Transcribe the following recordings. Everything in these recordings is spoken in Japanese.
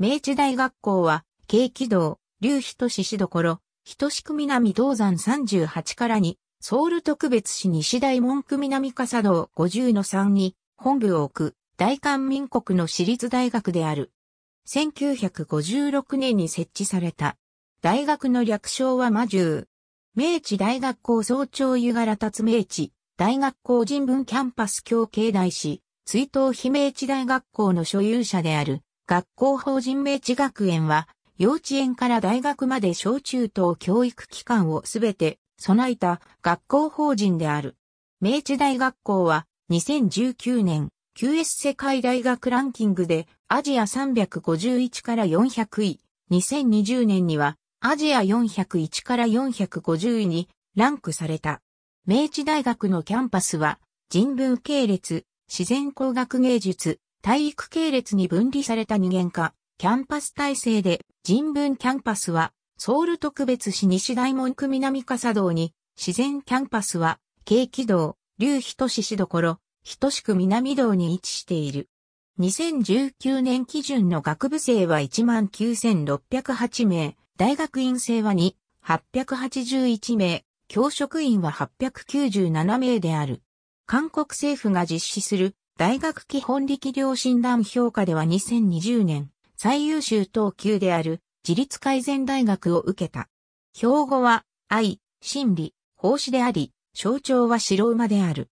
明治大学校は、京気道、竜人志市どころ、等しく南道山38からに、ソウル特別市西大門区南笠道50の3に、本部を置く、大韓民国の私立大学である。1956年に設置された。大学の略称は魔獣。明治大学校総長湯柄達明治、大学校人文キャンパス協経大使、追悼非明治大学校の所有者である、学校法人明治学園は、幼稚園から大学まで小中等教育機関をすべて備えた学校法人である。明治大学校は2019年 QS 世界大学ランキングでアジア351から400位、2020年にはアジア401から450位にランクされた。明治大学のキャンパスは人文系列、自然工学芸術、体育系列に分離された二元化、キャンパス体制で人文キャンパスはソウル特別市西大門区南笠堂に、自然キャンパスは軽気道、竜等し市どころ、等しく南道に位置している。2019年基準の学部生は19,608名、大学院生は2,881名、教職員は897名である。韓国政府が実施する大学基本力量診断評価では2020年、最優秀等級である自立改善大学を受けた。標語は、愛、心理、奉仕であり、象徴は白馬である。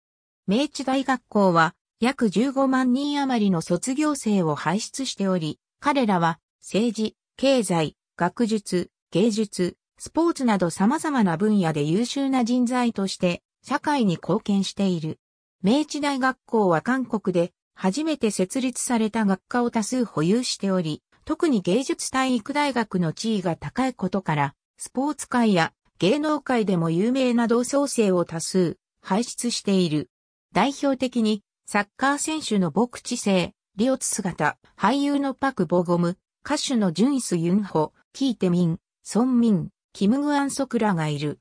明治大学校は、約15万人余りの卒業生を輩出しており、彼らは、政治、経済、学術、芸術、スポーツなど様々な分野で優秀な人材として、社会に貢献している。明治大学校は韓国で初めて設立された学科を多数保有しており、特に芸術体育大学の地位が高いことから、スポーツ界や芸能界でも有名な同窓生を多数輩出している。代表的にサッカー選手の牧知生、リオツ姿、俳優のパク・ボゴム、歌手のジュンス・ユンホ、キーテミン、ソン・ミン、キム・グアンソクラがいる。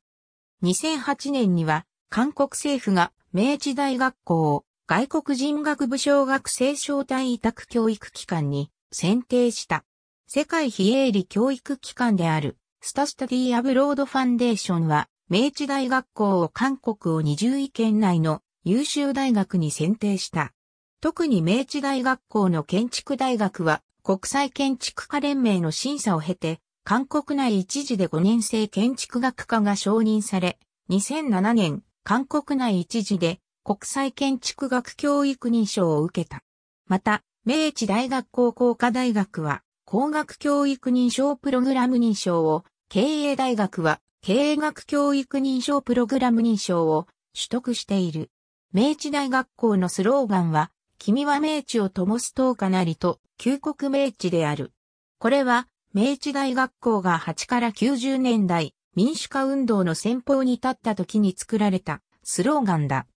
2008年には韓国政府が明治大学校、外国人学部小学生招待委託教育機関に選定した。世界非営利教育機関である、スタスタディアブロードファンデーションは、明治大学校を韓国を20位圏内の優秀大学に選定した。特に明治大学校の建築大学は、国際建築家連盟の審査を経て、韓国内一時で5年生建築学科が承認され、2007年、韓国内一時で国際建築学教育認証を受けた。また、明治大学高校科大学は工学教育認証プログラム認証を、経営大学は経営学教育認証プログラム認証を取得している。明治大学校のスローガンは、君は明治を灯す灯かなりと、旧国明治である。これは、明治大学校が8から90年代、民主化運動の先方に立った時に作られたスローガンだ。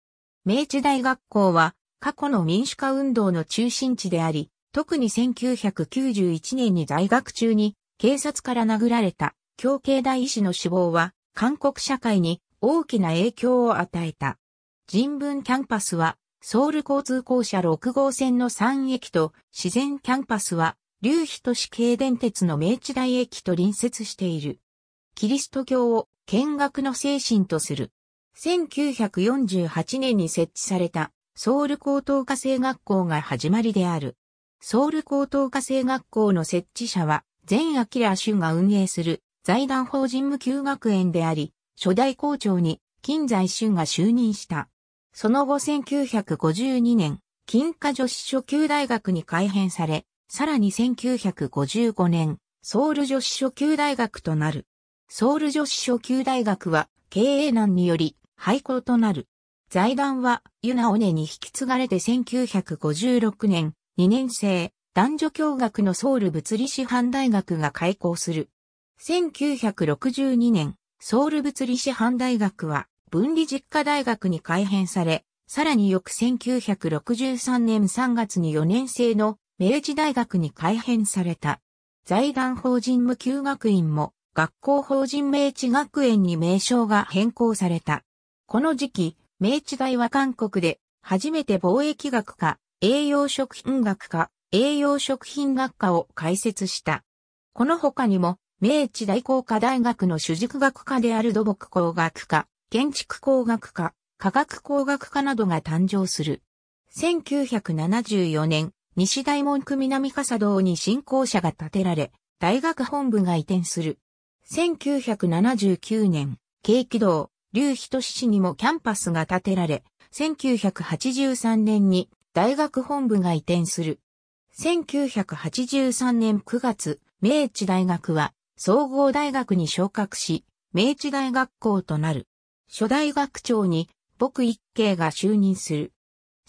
明治大学校は過去の民主化運動の中心地であり、特に1991年に在学中に警察から殴られた教慶大医師の死亡は韓国社会に大きな影響を与えた。人文キャンパスはソウル交通公社6号線の3駅と自然キャンパスは、劉飛都市京電鉄の明治大駅と隣接している。キリスト教を見学の精神とする。1948年に設置されたソウル高等科生学校が始まりである。ソウル高等科生学校の設置者は、前明州が運営する財団法人無給学園であり、初代校長に金在春が就任した。その後1952年、金華女子初級大学に改編され、さらに1955年、ソウル女子初級大学となる。ソウル女子初級大学は経営難により廃校となる。財団はユナオネに引き継がれて1956年2年生男女共学のソウル物理師範大学が開校する。1962年ソウル物理師範大学は分離実家大学に改編され、さらに翌1963年3月に4年生の明治大学に改編された。財団法人無休学院も学校法人明治学園に名称が変更された。この時期、明治大は韓国で初めて貿易学科、栄養食品学科、栄養食品学科を開設した。この他にも、明治大工科大学の主軸学科である土木工学科、建築工学科、科学工学科などが誕生する。1974年、西大門区南笠堂に新校舎が建てられ、大学本部が移転する。1979年、京気道、竜人氏にもキャンパスが建てられ、1983年に大学本部が移転する。1983年9月、明治大学は総合大学に昇格し、明治大学校となる。初代学長に、僕一慶が就任する。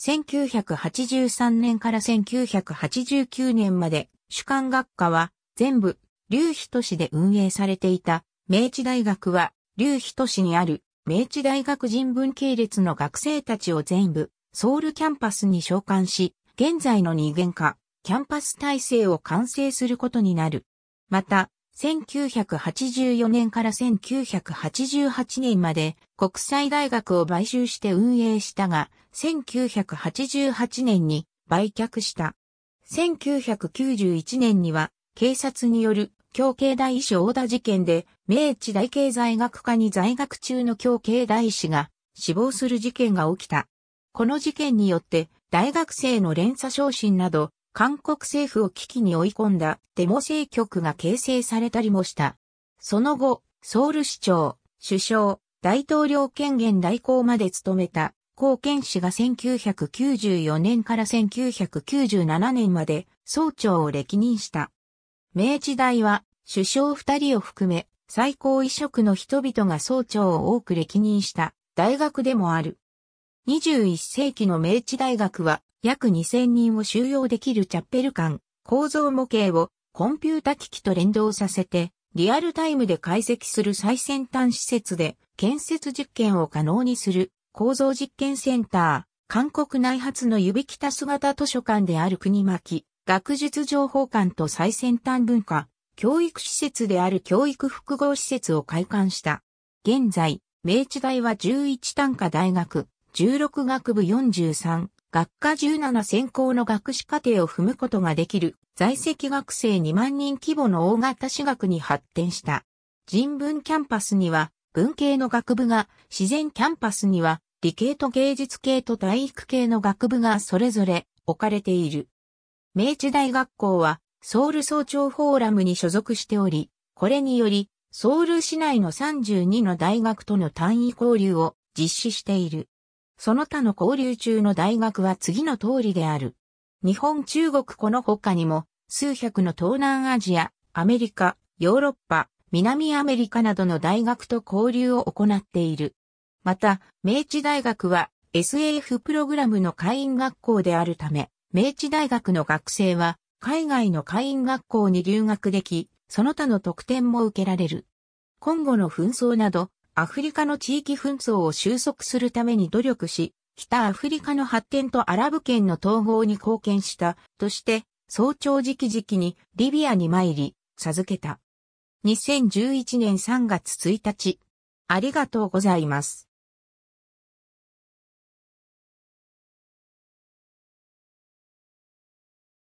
1983年から1989年まで主管学科は全部劉飛都市で運営されていた明治大学は、劉飛都市にある明治大学人文系列の学生たちを全部、ソウルキャンパスに召喚し、現在の二元化、キャンパス体制を完成することになる。また、1984年から1988年まで国際大学を買収して運営したが、1988年に売却した。1991年には警察による京慶大医師大田事件で、明治大経済学科に在学中の京慶大医師が死亡する事件が起きた。この事件によって、大学生の連鎖昇進など、韓国政府を危機に追い込んだデモ政局が形成されたりもした。その後、ソウル市長、首相、大統領権限代行まで務めた、貢献氏が1994年から1997年まで総長を歴任した。明治大は首相二人を含め最高位職の人々が総長を多く歴任した大学でもある。21世紀の明治大学は約2000人を収容できるチャッペル館、構造模型をコンピュータ機器と連動させてリアルタイムで解析する最先端施設で建設実験を可能にする構造実験センター、韓国内発の指北姿図書館である国巻、学術情報館と最先端文化、教育施設である教育複合施設を開館した。現在、明治大は11単科大学、16学部43、学科17専攻の学士課程を踏むことができる在籍学生2万人規模の大型私学に発展した。人文キャンパスには文系の学部が、自然キャンパスには理系と芸術系と体育系の学部がそれぞれ置かれている。明治大学校はソウル総長フォーラムに所属しており、これにより、ソウル市内の32の大学との単位交流を実施している。その他の交流中の大学は次の通りである。日本中国この他にも、数百の東南アジア、アメリカ、ヨーロッパ、南アメリカなどの大学と交流を行っている。また、明治大学は SF a プログラムの会員学校であるため、明治大学の学生は、海外の会員学校に留学でき、その他の特典も受けられる。今後の紛争など、アフリカの地域紛争を収束するために努力し、北アフリカの発展とアラブ圏の統合に貢献したとして、早朝時期時期にリビアに参り、授けた。2011年3月1日。ありがとうございます。